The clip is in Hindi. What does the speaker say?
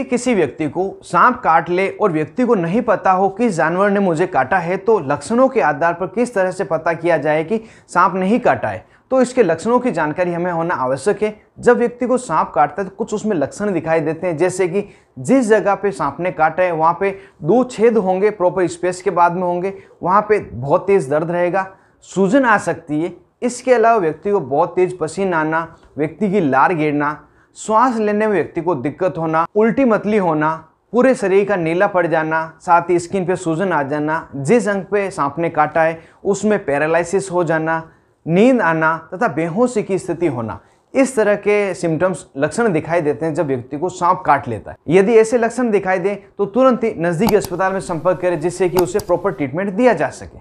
यदि किसी व्यक्ति को सांप काट ले और व्यक्ति को नहीं पता हो कि जानवर ने मुझे काटा है तो लक्षणों के आधार पर किस तरह से पता किया जाए कि सांप नहीं काटा है तो इसके लक्षणों की जानकारी हमें होना आवश्यक है जब व्यक्ति को सांप काटता है तो कुछ उसमें लक्षण दिखाई देते हैं जैसे कि जिस जगह पे सांप ने काटा है वहाँ पे दो छेद होंगे प्रॉपर स्पेस के बाद में होंगे वहाँ पे बहुत तेज़ दर्द रहेगा सूजन आ सकती है इसके अलावा व्यक्ति को बहुत तेज़ पसीना आना व्यक्ति की लार गिरना श्वास लेने में व्यक्ति को दिक्कत होना उल्टी मतली होना पूरे शरीर का नीला पड़ जाना साथ ही स्किन पे सूजन आ जाना जिस अंग पे सांप ने काटा है उसमें पैरालिसिस हो जाना नींद आना तथा बेहोशी की स्थिति होना इस तरह के सिम्टम्स लक्षण दिखाई देते हैं जब व्यक्ति को सांप काट लेता है यदि ऐसे लक्षण दिखाई दे तो तुरंत ही नज़दीकी अस्पताल में संपर्क करें जिससे कि उसे प्रॉपर ट्रीटमेंट दिया जा सके